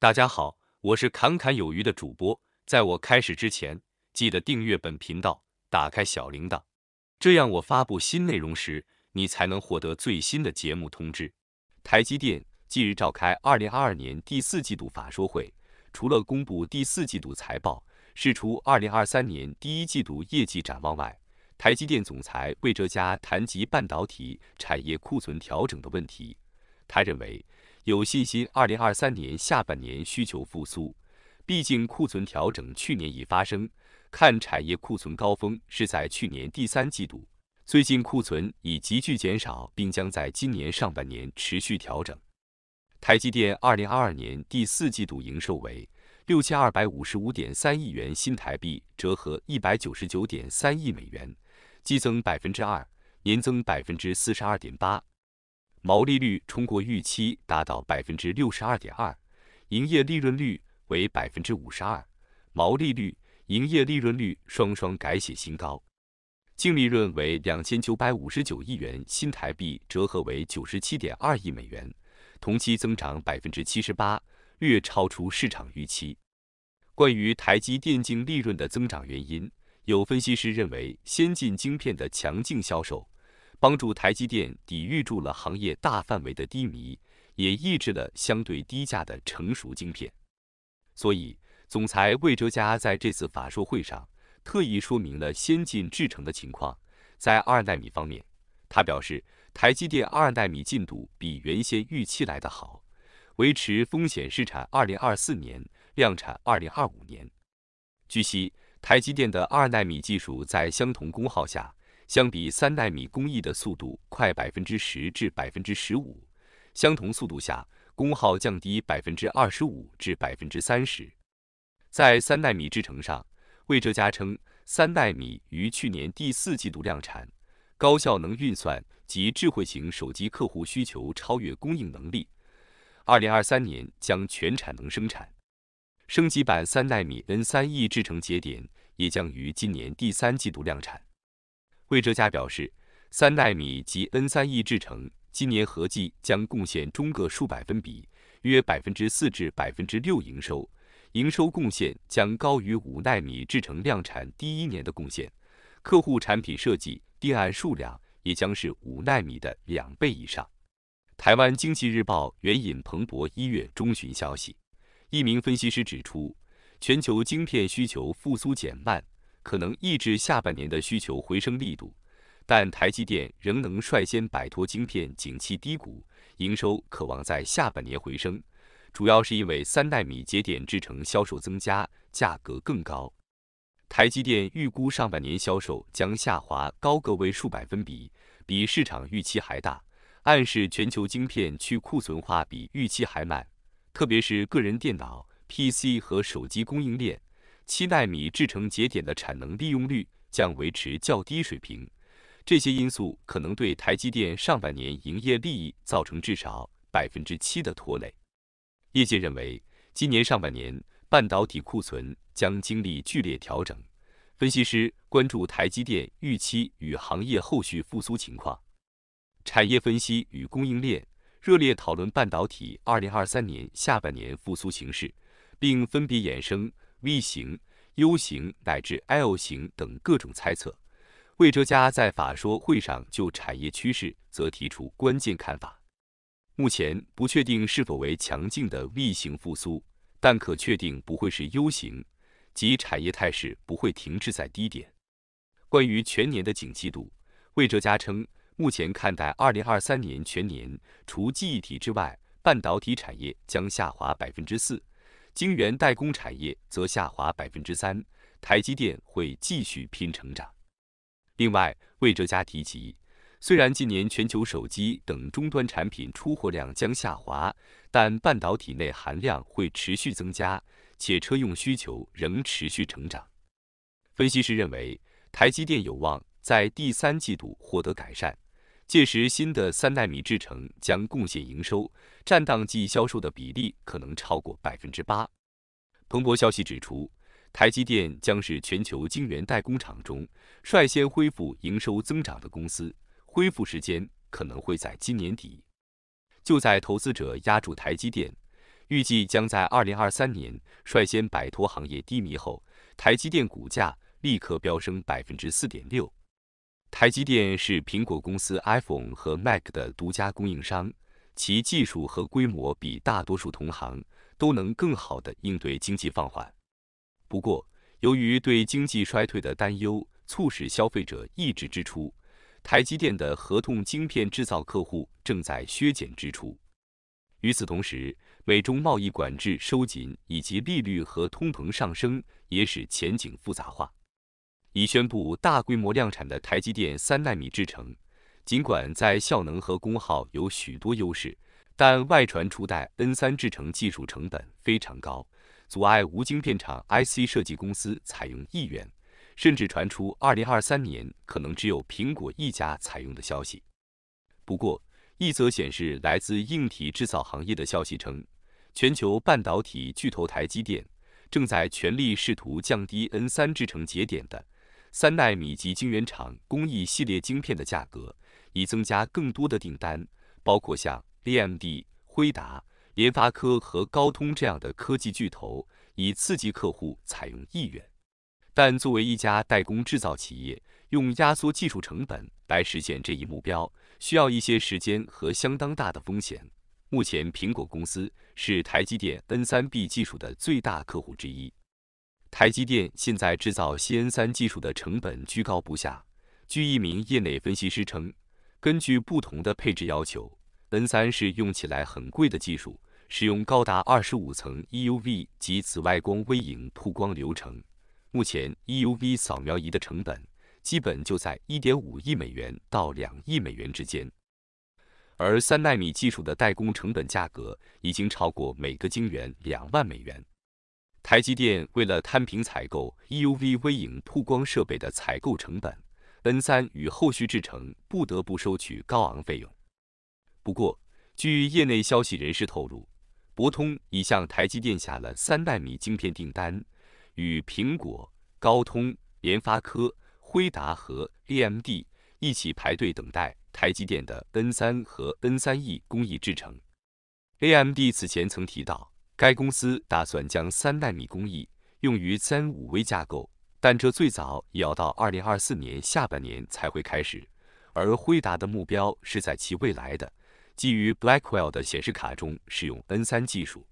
大家好，我是侃侃有余的主播。在我开始之前，记得订阅本频道，打开小铃铛，这样我发布新内容时，你才能获得最新的节目通知。台积电近日召开二零二二年第四季度法说会，除了公布第四季度财报，释出二零二三年第一季度业绩展望外，台积电总裁魏哲嘉谈及半导体产业库存调整的问题，他认为。有信心，二零二三年下半年需求复苏。毕竟库存调整去年已发生，看产业库存高峰是在去年第三季度，最近库存已急剧减少，并将在今年上半年持续调整。台积电二零二二年第四季度营收为六千二百五十五点三亿元新台币，折合一百九十九点三亿美元，季增百分之二，年增百分之四十二点八。毛利率冲过预期，达到百分之六十二点二，营业利润率为百分之五十二，毛利率、营业利润率双双改写新高，净利润为两千九百五十九亿元新台币，折合为九十七点二亿美元，同期增长百分之七十八，略超出市场预期。关于台积电净利润的增长原因，有分析师认为，先进晶片的强劲销售。帮助台积电抵御住了行业大范围的低迷，也抑制了相对低价的成熟晶片。所以，总裁魏哲嘉在这次法说会上特意说明了先进制程的情况。在二纳米方面，他表示台积电二纳米进度比原先预期来得好，维持风险试产二零二四年量产二零二五年。据悉，台积电的二纳米技术在相同功耗下。相比三纳米工艺的速度快百分之十至百分之十五，相同速度下功耗降低百分之二十五至百分之三十。在三纳米制程上，魏哲嘉称，三纳米于去年第四季度量产，高效能运算及智慧型手机客户需求超越供应能力，二零二三年将全产能生产。升级版三纳米 N 三 E 制程节点也将于今年第三季度量产。魏哲家表示，三纳米及 N 三 E 制程今年合计将贡献中个数百分比，约百分之四至百分之六营收，营收贡献将高于五纳米制程量产第一年的贡献。客户产品设计定案数量也将是五纳米的两倍以上。台湾经济日报援引彭博一月中旬消息，一名分析师指出，全球晶片需求复苏减慢。可能抑制下半年的需求回升力度，但台积电仍能率先摆脱晶片景气低谷，营收渴望在下半年回升，主要是因为三纳米节点制成销售增加，价格更高。台积电预估上半年销售将下滑高个位数百分比，比市场预期还大，暗示全球晶片去库存化比预期还慢，特别是个人电脑 PC 和手机供应链。七纳米制成节点的产能利用率将维持较低水平，这些因素可能对台积电上半年营业利益造成至少百分之七的拖累。业界认为，今年上半年半导体库存将经历剧烈调整。分析师关注台积电预期与行业后续复苏情况。产业分析与供应链热烈讨论半导体二零二三年下半年复苏形势，并分别衍生。V 型、U 型乃至 L 型等各种猜测，魏哲嘉在法说会上就产业趋势则提出关键看法。目前不确定是否为强劲的 V 型复苏，但可确定不会是 U 型，即产业态势不会停滞在低点。关于全年的景气度，魏哲嘉称，目前看待2023年全年，除记忆体之外，半导体产业将下滑百分之四。晶圆代工产业则下滑百分之三，台积电会继续拼成长。另外，魏哲嘉提及，虽然近年全球手机等终端产品出货量将下滑，但半导体内含量会持续增加，且车用需求仍持续成长。分析师认为，台积电有望在第三季度获得改善，届时新的三纳米制程将贡献营收，占当季销售的比例可能超过百分之八。彭博消息指出，台积电将是全球晶圆代工厂中率先恢复营收增长的公司，恢复时间可能会在今年底。就在投资者压住台积电预计将在二零二三年率先摆脱行业低迷后，台积电股价立刻飙升百分之四点六。台积电是苹果公司 iPhone 和 Mac 的独家供应商。其技术和规模比大多数同行都能更好地应对经济放缓。不过，由于对经济衰退的担忧促使消费者抑制支出，台积电的合同晶片制造客户正在削减支出。与此同时，美中贸易管制收紧以及利率和通膨上升也使前景复杂化。已宣布大规模量产的台积电三纳米制程。尽管在效能和功耗有许多优势，但外传初代 N 三制程技术成本非常高，阻碍无晶片厂 IC 设计公司采用意愿，甚至传出2023年可能只有苹果一家采用的消息。不过，一则显示来自硬体制造行业的消息称，全球半导体巨头台积电正在全力试图降低 N 三制程节点的三纳米级晶圆厂工艺系列晶片的价格。以增加更多的订单，包括像 AMD、辉达、联发科和高通这样的科技巨头，以刺激客户采用意愿。但作为一家代工制造企业，用压缩技术成本来实现这一目标，需要一些时间和相当大的风险。目前，苹果公司是台积电 N3B 技术的最大客户之一。台积电现在制造 c N3 技术的成本居高不下。据一名业内分析师称。根据不同的配置要求，N3 是用起来很贵的技术，使用高达二十五层 EUV 及紫外光微影曝光流程。目前 EUV 扫描仪的成本基本就在一点五亿美元到两亿美元之间，而三纳米技术的代工成本价格已经超过每个晶圆两万美元。台积电为了摊平采购 EUV 微影曝光设备的采购成本。N 三与后续制程不得不收取高昂费用。不过，据业内消息人士透露，博通已向台积电下了三纳米晶片订单，与苹果、高通、联发科、辉达和 AMD 一起排队等待台积电的 N 三和 N 三 E 工艺制程。AMD 此前曾提到，该公司打算将三纳米工艺用于三五微架构。但这最早也要到二零二四年下半年才会开始，而辉达的目标是在其未来的基于 Blackwell 的显示卡中使用 N3 技术。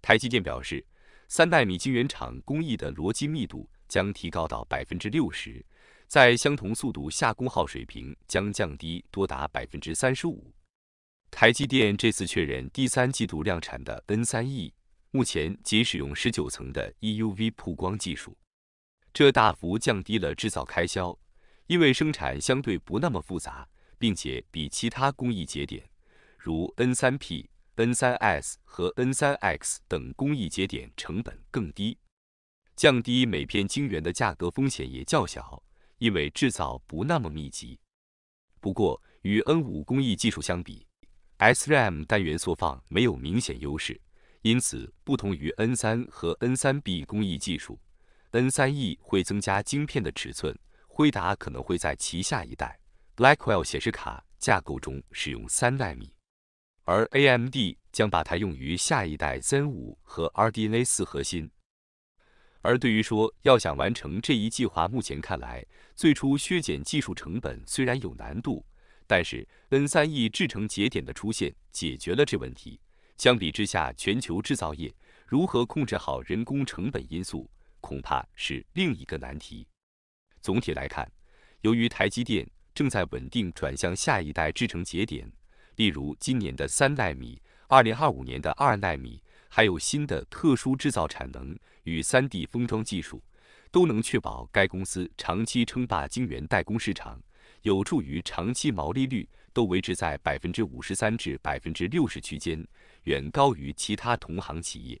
台积电表示，三纳米晶圆厂工艺的逻辑密度将提高到百分之六十，在相同速度下功耗水平将降低多达百分之三十五。台积电这次确认第三季度量产的 N3E 目前仅使用十九层的 EUV 曝光技术。这大幅降低了制造开销，因为生产相对不那么复杂，并且比其他工艺节点，如 N3P、N3S 和 N3X 等工艺节点成本更低。降低每片晶圆的价格风险也较小，因为制造不那么密集。不过，与 N5 工艺技术相比，SRAM 单元缩放没有明显优势，因此不同于 N3 和 N3B 工艺技术。N 三 E 会增加晶片的尺寸，辉达可能会在其下一代 Blackwell 显示卡架构中使用三纳米，而 AMD 将把它用于下一代 Zen 五和 RDNA 四核心。而对于说要想完成这一计划，目前看来最初削减技术成本虽然有难度，但是 N 三 E 制程节点的出现解决了这问题。相比之下，全球制造业如何控制好人工成本因素？恐怕是另一个难题。总体来看，由于台积电正在稳定转向下一代制程节点，例如今年的三纳米、二零二五年的二纳米，还有新的特殊制造产能与三 D 封装技术，都能确保该公司长期称霸晶圆代工市场，有助于长期毛利率都维持在百分之五十三至百分之六十区间，远高于其他同行企业。